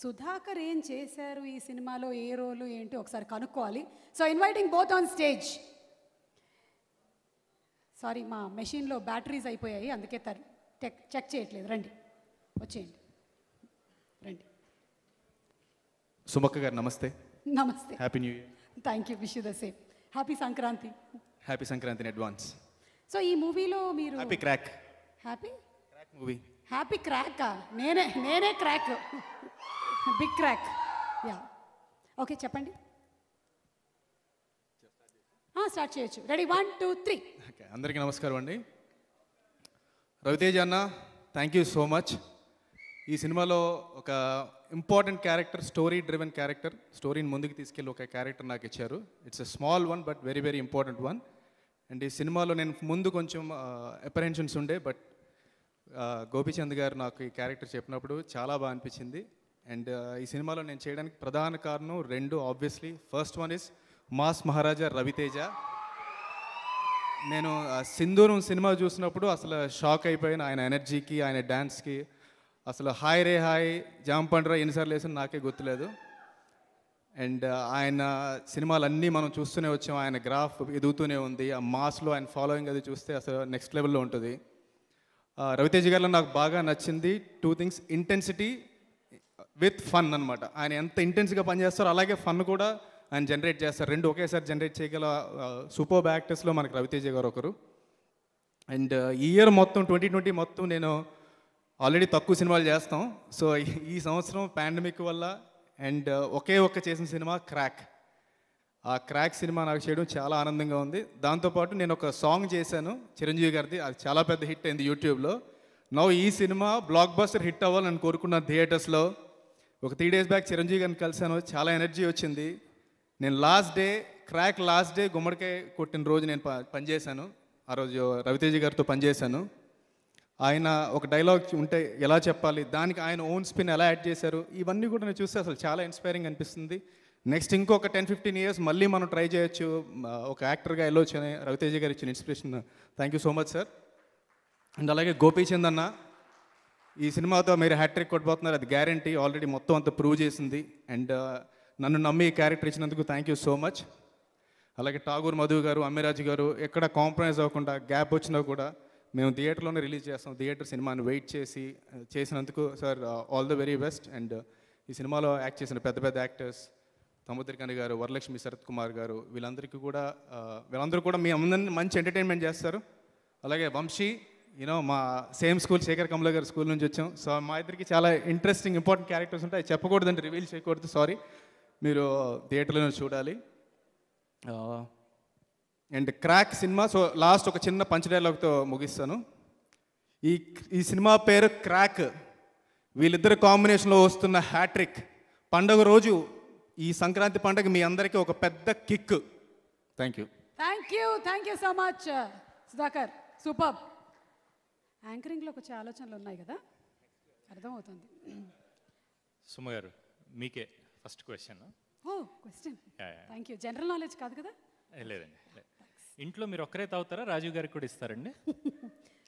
సుధాకర్ ఏం చేశారు ఈ సినిమాలో ఏ రోలు ఏంటి ఒకసారి కనుక్కోవాలి so inviting both on stage sorry మా మెషిన్లో బ్యాటరీస్ అయిపోయాయి అందుకే తర్ చెక్ చేయట్లేదు రండి వచ్చేయండి రండి సుమక్క గారు నమస్తే నమస్తే happy new year thank you wish you the same happy Sankranti happy Sankranti advance so ఈ మూవీలో మీరు happy Krack happy Krack movie happy Krack నేనే నేనే Krack big Krack yeah okay చెప్పండి స్టార్ట్ ah, చేయొచ్చు రెడీ వన్ టూ త్రీ అందరికీ నమస్కారం అండి రవితేజ అన్న థ్యాంక్ యూ సో మచ్ ఈ సినిమాలో ఒక important character story driven character స్టోరీని ముందుకు తీసుకెళ్ళి ఒక క్యారెక్టర్ నాకు ఇచ్చారు it's a small one but very very important one and ఈ సినిమాలో నేను ముందు కొంచెం అపరెన్షన్స్ ఉండే బట్ గోపీచంద్ గారు నాకు ఈ క్యారెక్టర్ చెప్పినప్పుడు చాలా బాగా అనిపించింది అండ్ uh, ఈ సినిమాలో నేను చేయడానికి ప్రధాన కారణం రెండు obviously first one is mass Maharaja Raviteja నేను సింధూరం సినిమా చూసినప్పుడు అసలు షాక్ అయిపోయిన ఆయన ఎనర్జీకి ఆయన డ్యాన్స్కి అసలు హాయ్ రే హాయ్ జామ్ పండ్రా ఎన్నిసార్లు వేసిన నాకే గుర్తులేదు అండ్ uh, ఆయన సినిమాలన్నీ మనం చూస్తూనే వచ్చాం ఆయన గ్రాఫ్ ఎదుగుతూనే ఉంది ఆ మాస్లో ఆయన ఫాలోయింగ్ అది చూస్తే అసలు నెక్స్ట్ లెవెల్లో ఉంటుంది రవితేజ్ గారిలో నాకు బాగా నచ్చింది two things intensity with fun అనమాట ఆయన ఎంత ఇంటెన్స్గా పనిచేస్తారో అలాగే ఫన్ కూడా ఆయన జనరేట్ చేస్తారు రెండు ఒకేసారి జనరేట్ చేయగల సూపర్ బ్యాక్టర్స్లో మనకు రవితేజ గారు ఒకరు అండ్ ఈ ఇయర్ మొత్తం ట్వంటీ ట్వంటీ మొత్తం నేను ఆల్రెడీ తక్కువ సినిమాలు చేస్తాం సో ఈ సంవత్సరం పాండమిక్ వల్ల అండ్ ఒకే ఒక్క చేసిన సినిమా క్రాక్ ఆ క్రాక్ సినిమా నాకు చేయడం చాలా ఆనందంగా ఉంది దాంతోపాటు నేను ఒక సాంగ్ చేశాను చిరంజీవి గారిది అది చాలా పెద్ద హిట్ అయింది యూట్యూబ్లో నవ్వు ఈ సినిమా బ్లాక్ బస్టర్ హిట్ అవ్వాలని కోరుకున్నాను థియేటర్స్లో ఒక త్రీ డేస్ బ్యాక్ చిరంజీవి గారిని కలిశాను చాలా ఎనర్జీ వచ్చింది నేను last day Krack last day గుమ్మడికాయ కొట్టిన రోజు నేను పనిచేశాను ఆ రోజు రవితేజ గారితో పనిచేశాను ఆయన ఒక డైలాగ్ ఉంటే ఎలా చెప్పాలి దానికి ఆయన ఓన్ స్పిన్ ఎలా యాడ్ చేశారు ఇవన్నీ కూడా నేను చూస్తే అసలు చాలా ఇన్స్పైరింగ్ అనిపిస్తుంది నెక్స్ట్ ఇంకొక టెన్ ఫిఫ్టీన్ ఇయర్స్ మళ్ళీ మనం ట్రై చేయొచ్చు ఒక యాక్టర్గా వెళ్ళొచ్చు అని రవితేజ గారు ఇచ్చిన inspiration thank you so much sir and అలాగే గోపీచంద్ అన్న ఈ సినిమాతో మీరు హ్యాట్రిక్ కొట్టబోతున్నారు అది గ్యారంటీ ఆల్రెడీ మొత్తం అంతా ప్రూవ్ చేసింది అండ్ uh, నన్ను నమ్మి క్యారెక్టర్ ఇచ్చినందుకు థ్యాంక్ యూ సో మచ్ అలాగే ఠాగూర్ మధు గారు అమ్మిరాజు గారు ఎక్కడ కాంప్రమైజ్ అవ్వకుండా గ్యాప్ వచ్చినా కూడా మేము థియేటర్లోనే రిలీజ్ చేస్తాం థియేటర్ సినిమాని వెయిట్ చేసి uh, చేసినందుకు sir all the very best and ఈ సినిమాలో యాక్ట్ చేసిన పెద్ద పెద్ద యాక్టర్స్ సముద్రకని గారు వరలక్ష్మి శరత్ కుమార్ గారు వీళ్ళందరికీ కూడా uh, వీళ్ళందరూ కూడా మీ అందరినీ మంచి ఎంటర్టైన్మెంట్ చేస్తారు అలాగే వంశీ యూనో మా సేమ్ స్కూల్ శేఖర్ కమల గారి స్కూల్ నుంచి వచ్చాం సో మా ఇద్దరికి చాలా ఇంట్రెస్టింగ్ ఇంపార్టెంట్ క్యారెక్టర్స్ ఉంటాయి చెప్పకూడదండి రివీల్ చేయకూడదు సారీ మీరు థియేటర్లో చూడాలి అండ్ క్రాక్ సినిమా సో లాస్ట్ ఒక చిన్న పంచ్ డైలాగ్తో ముగిస్తాను ఈ ఈ సినిమా పేరు క్రాక్ వీళ్ళిద్దరు కాంబినేషన్లో వస్తున్న హ్యాట్రిక్ పండుగ రోజు ఈ సంక్రాంతి పండుగ మీ అందరికీ ఒక పెద్ద kick thank you thank you thank you so much Sudhakar super యాంకరింగ్లో వచ్చే ఆలోచనలు ఉన్నాయి కదా అర్థమవుతుంది సుమ గారు మీకే ఫస్ట్ క్వశ్చన్ ఓ question thank you general knowledge కాదు కదా లేదండి ఇంట్లో మీరు ఒక్కరే తాగుతారా రాజీవ్ గారికి కూడా ఇస్తారండి